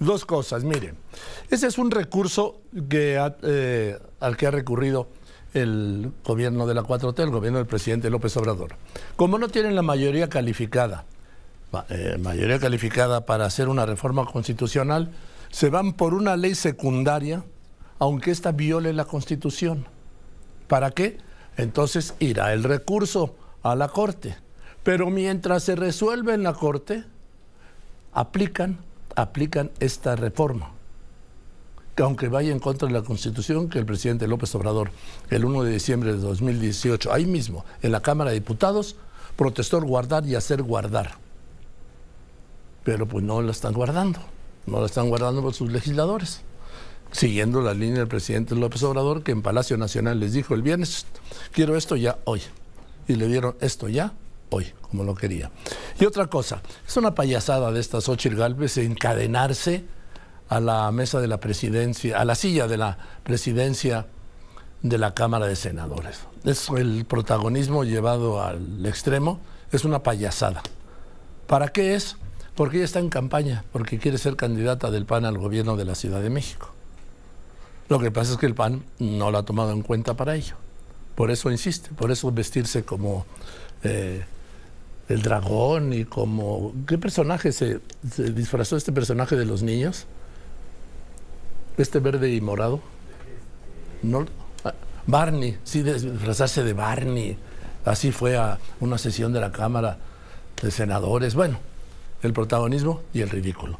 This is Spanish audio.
Dos cosas, miren, ese es un recurso que eh, al que ha recurrido el gobierno de la 4T, el gobierno del presidente López Obrador. Como no tienen la mayoría calificada, eh, mayoría calificada para hacer una reforma constitucional, se van por una ley secundaria, aunque ésta viole la constitución. ¿Para qué? Entonces irá el recurso a la Corte. Pero mientras se resuelve en la Corte, aplican aplican esta reforma, que aunque vaya en contra de la Constitución, que el presidente López Obrador, el 1 de diciembre de 2018, ahí mismo, en la Cámara de Diputados, protestó guardar y hacer guardar. Pero pues no la están guardando, no la están guardando por sus legisladores siguiendo la línea del presidente López Obrador, que en Palacio Nacional les dijo el viernes, quiero esto ya hoy. Y le dieron esto ya hoy, como lo quería. Y otra cosa, es una payasada de estas Ochil Galvez encadenarse a la mesa de la presidencia, a la silla de la presidencia de la Cámara de Senadores. Es el protagonismo llevado al extremo, es una payasada. ¿Para qué es? Porque ella está en campaña, porque quiere ser candidata del PAN al gobierno de la Ciudad de México. Lo que pasa es que el PAN no la ha tomado en cuenta para ello. Por eso insiste, por eso vestirse como eh, el dragón y como... ¿Qué personaje se, disfrazó este personaje de los niños? Este verde y morado. Ah, Barney, sí, disfrazarse de Barney. Así fue a una sesión de la Cámara de Senadores. Bueno, el protagonismo y el ridículo.